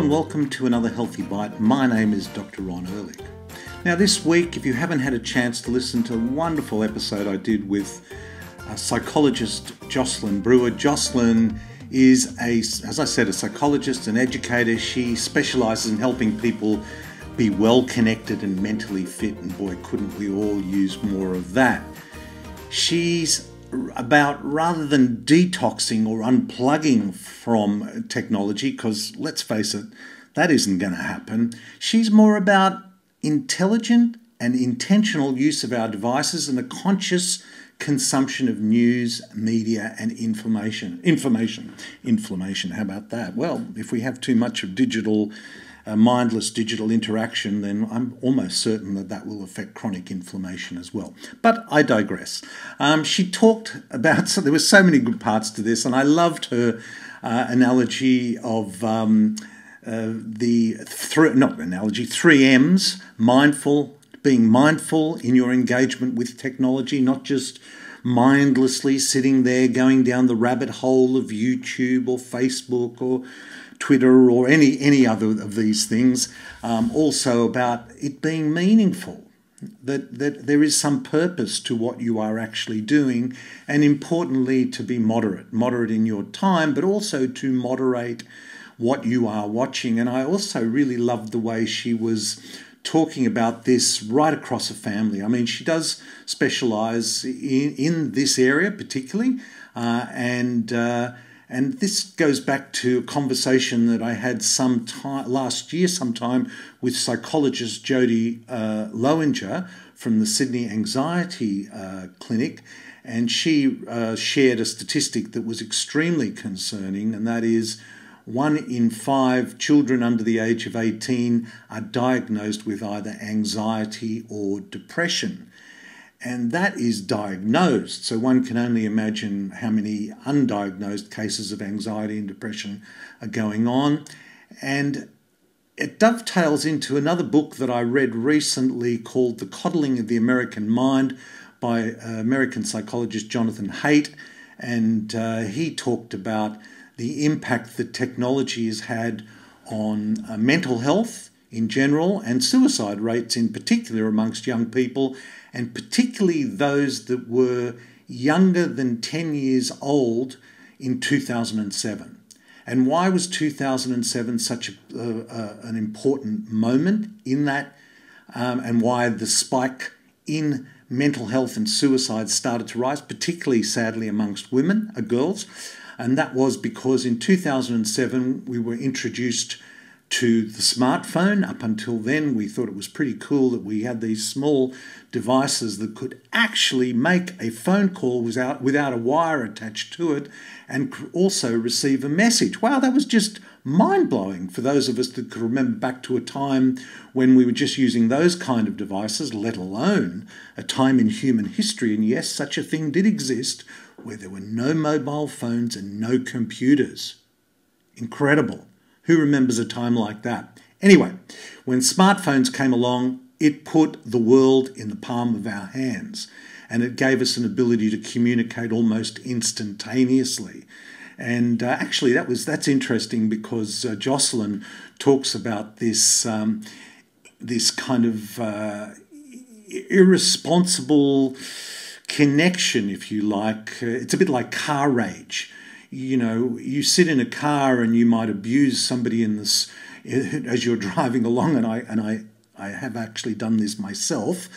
and welcome to another Healthy Bite. My name is Dr. Ron Ehrlich. Now, this week, if you haven't had a chance to listen to a wonderful episode I did with uh, psychologist Jocelyn Brewer, Jocelyn is a, as I said, a psychologist and educator. She specializes in helping people be well connected and mentally fit, and boy, couldn't we all use more of that. She's about rather than detoxing or unplugging from technology, because let's face it, that isn't going to happen. She's more about intelligent and intentional use of our devices and the conscious consumption of news, media, and information. Information. Inflammation. How about that? Well, if we have too much of digital a mindless digital interaction, then I'm almost certain that that will affect chronic inflammation as well. But I digress. Um, she talked about, so there were so many good parts to this, and I loved her uh, analogy of. Um, uh, the th- not analogy three M's mindful being mindful in your engagement with technology not just mindlessly sitting there going down the rabbit hole of YouTube or Facebook or Twitter or any, any other of these things, um, also about it being meaningful. That, that there is some purpose to what you are actually doing, and importantly, to be moderate, moderate in your time, but also to moderate what you are watching. And I also really loved the way she was talking about this right across a family. I mean, she does specialize in, in this area particularly, uh, and uh, and this goes back to a conversation that I had some time last year, sometime with psychologist Jody uh, Lowinger from the Sydney Anxiety uh, Clinic, and she uh, shared a statistic that was extremely concerning, and that is. One in five children under the age of 18 are diagnosed with either anxiety or depression and that is diagnosed. So one can only imagine how many undiagnosed cases of anxiety and depression are going on. And it dovetails into another book that I read recently called The Coddling of the American Mind by uh, American psychologist Jonathan Haidt. And uh, he talked about the impact that technology has had on uh, mental health in general and suicide rates in particular amongst young people and particularly those that were younger than 10 years old in 2007. And why was 2007 such a, an important moment in that, um, and why the spike in mental health and suicide started to rise, particularly sadly amongst women, uh, girls? And that was because in 2007 we were introduced to the smartphone. Up until then, we thought it was pretty cool that we had these small devices that could actually make a phone call without, without a wire attached to it and also receive a message. Wow, that was just mind blowing for those of us that could remember back to a time when we were just using those kind of devices, let alone a time in human history. And yes, such a thing did exist where there were no mobile phones and no computers. Incredible. Who remembers a time like that? Anyway, when smartphones came along, it put the world in the palm of our hands and it gave us an ability to communicate almost instantaneously. And uh, actually, that was that's interesting because uh, Jocelyn talks about this um, this kind of uh, irresponsible connection, if you like. Uh, it's a bit like car rage you know, you sit in a car and you might abuse somebody in this as you're driving along, and I and I I have actually done this myself,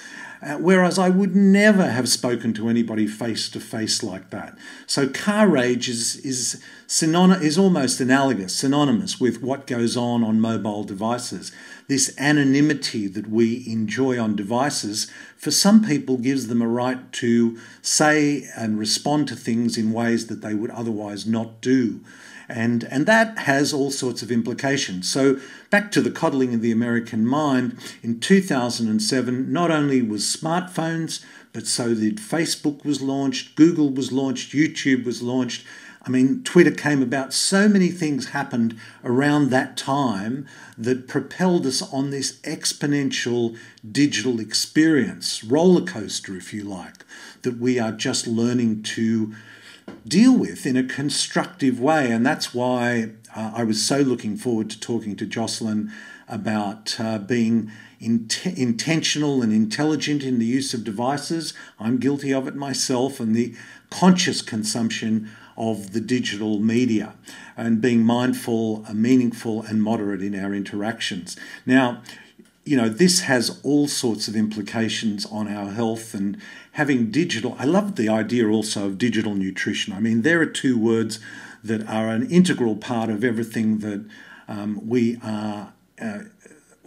uh, whereas I would never have spoken to anybody face to face like that. So car rage is is synony- is almost analogous, synonymous with what goes on on mobile devices. This anonymity that we enjoy on devices, for some people, gives them a right to say and respond to things in ways that they would otherwise not do. And, and that has all sorts of implications. So, back to the coddling of the American mind, in 2007, not only was smartphones, but so did Facebook was launched, Google was launched, YouTube was launched. I mean, Twitter came about. So many things happened around that time that propelled us on this exponential digital experience, roller coaster, if you like, that we are just learning to deal with in a constructive way. And that's why uh, I was so looking forward to talking to Jocelyn about uh, being in intentional and intelligent in the use of devices. I'm guilty of it myself, and the conscious consumption of the digital media and being mindful, uh, meaningful, and moderate in our interactions. Now, you know, this has all sorts of implications on our health and having digital. I love the idea also of digital nutrition. I mean, there are two words that are an integral part of everything that um, we are, uh,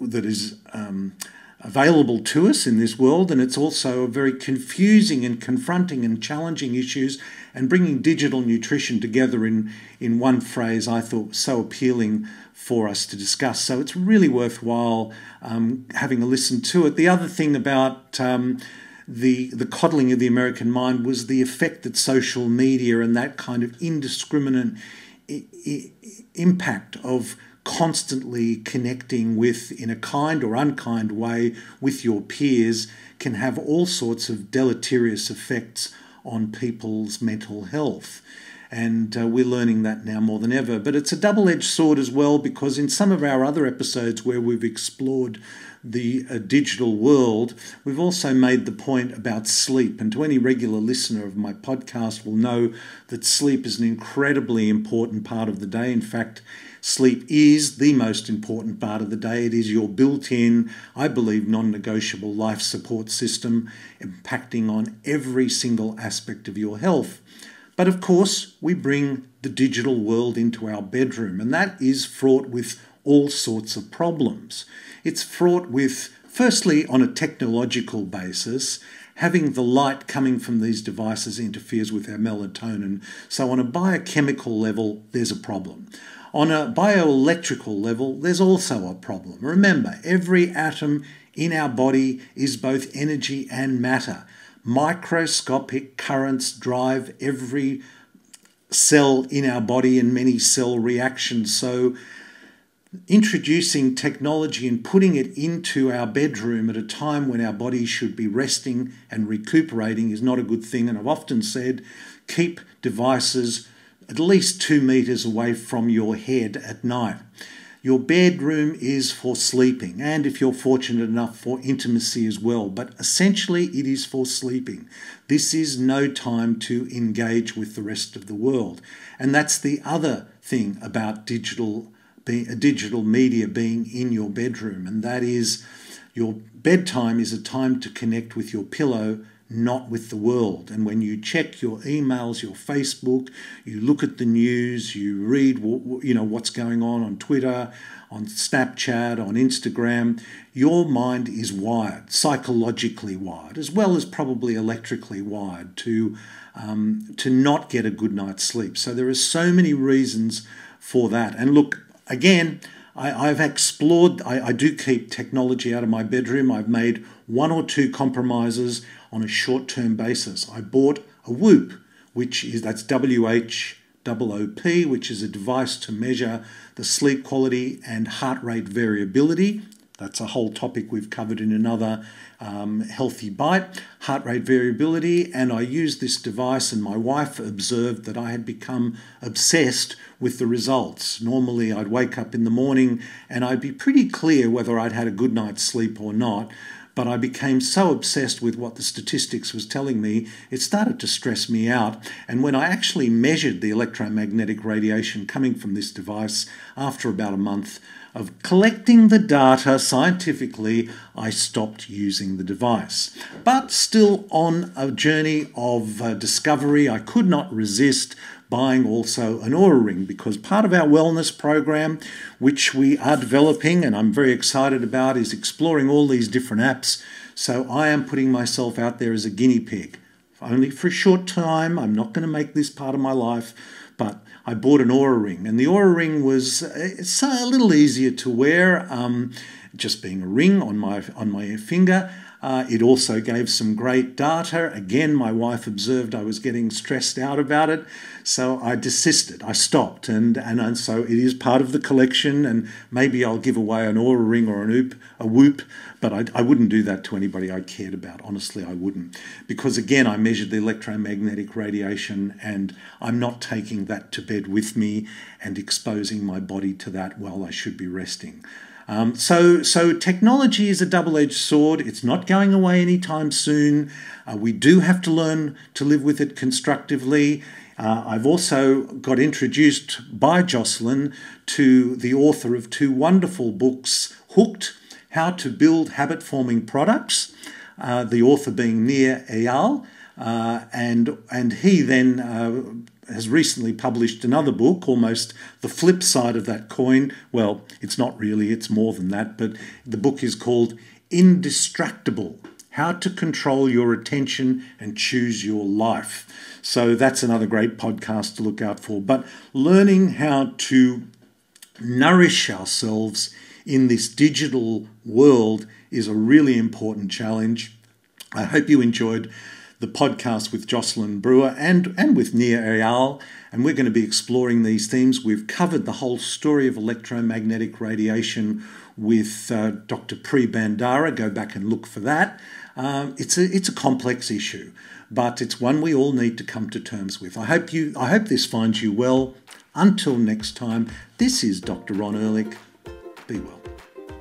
that is um, available to us in this world. And it's also a very confusing and confronting and challenging issues and bringing digital nutrition together in, in one phrase I thought was so appealing for us to discuss. So it's really worthwhile um, having a listen to it. The other thing about um, the, the coddling of the American mind was the effect that social media and that kind of indiscriminate I- I- impact of constantly connecting with, in a kind or unkind way, with your peers can have all sorts of deleterious effects on people's mental health. And uh, we're learning that now more than ever. But it's a double edged sword as well, because in some of our other episodes where we've explored the uh, digital world, we've also made the point about sleep. And to any regular listener of my podcast, will know that sleep is an incredibly important part of the day. In fact, Sleep is the most important part of the day. It is your built in, I believe, non negotiable life support system impacting on every single aspect of your health. But of course, we bring the digital world into our bedroom, and that is fraught with all sorts of problems. It's fraught with, firstly, on a technological basis, having the light coming from these devices interferes with our melatonin. So, on a biochemical level, there's a problem. On a bioelectrical level, there's also a problem. Remember, every atom in our body is both energy and matter. Microscopic currents drive every cell in our body and many cell reactions. So, introducing technology and putting it into our bedroom at a time when our body should be resting and recuperating is not a good thing. And I've often said keep devices at least two meters away from your head at night. Your bedroom is for sleeping, and if you're fortunate enough, for intimacy as well, but essentially it is for sleeping. This is no time to engage with the rest of the world. And that's the other thing about digital, uh, digital media being in your bedroom, and that is your bedtime is a time to connect with your pillow not with the world. And when you check your emails, your Facebook, you look at the news, you read you know what's going on on Twitter, on Snapchat, on Instagram, your mind is wired, psychologically wired, as well as probably electrically wired to um, to not get a good night's sleep. So there are so many reasons for that. And look, again. I, have explored, I, I do keep technology out of my bedroom. I've made one or two compromises on a short-term basis. I bought a Whoop, which is that's WH which is a device to measure the sleep quality and heart rate variability. That's a whole topic we've covered in another um, healthy bite heart rate variability, and I used this device, and my wife observed that I had become obsessed with the results. Normally, I'd wake up in the morning and I'd be pretty clear whether I'd had a good night's sleep or not. But I became so obsessed with what the statistics was telling me, it started to stress me out. And when I actually measured the electromagnetic radiation coming from this device after about a month, of collecting the data scientifically, I stopped using the device. But still on a journey of uh, discovery, I could not resist buying also an aura ring because part of our wellness program, which we are developing and I'm very excited about, is exploring all these different apps. So I am putting myself out there as a guinea pig. Only for a short time, I'm not going to make this part of my life, but I bought an aura ring, and the aura ring was uh, it's a little easier to wear. Um, just being a ring on my on my finger. Uh, it also gave some great data. Again, my wife observed I was getting stressed out about it, so I desisted. I stopped, and and, and so it is part of the collection. And maybe I'll give away an aura ring or an oop, a whoop, but I, I wouldn't do that to anybody I cared about. Honestly, I wouldn't, because again, I measured the electromagnetic radiation, and I'm not taking that to bed with me and exposing my body to that while I should be resting. Um, so, so technology is a double-edged sword. It's not going away anytime soon. Uh, we do have to learn to live with it constructively. Uh, I've also got introduced by Jocelyn to the author of two wonderful books, Hooked, How to Build Habit-Forming Products, uh, the author being Nir Eyal, uh, and, and he then uh, has recently published another book, almost the flip side of that coin. Well, it's not really, it's more than that, but the book is called Indestructible How to Control Your Attention and Choose Your Life. So that's another great podcast to look out for. But learning how to nourish ourselves in this digital world is a really important challenge. I hope you enjoyed the podcast with Jocelyn Brewer and, and with Nia Arial, and we're going to be exploring these themes. We've covered the whole story of electromagnetic radiation with uh, Dr. Pre Bandara. Go back and look for that. Um, it's a it's a complex issue, but it's one we all need to come to terms with. I hope you I hope this finds you well. Until next time, this is Dr. Ron Ehrlich. Be well.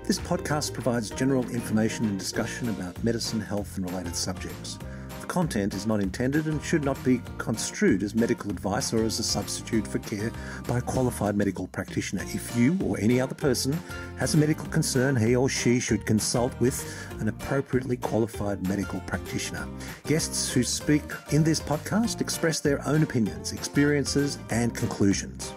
This podcast provides general information and discussion about medicine, health, and related subjects content is not intended and should not be construed as medical advice or as a substitute for care by a qualified medical practitioner. If you or any other person has a medical concern, he or she should consult with an appropriately qualified medical practitioner. Guests who speak in this podcast express their own opinions, experiences, and conclusions.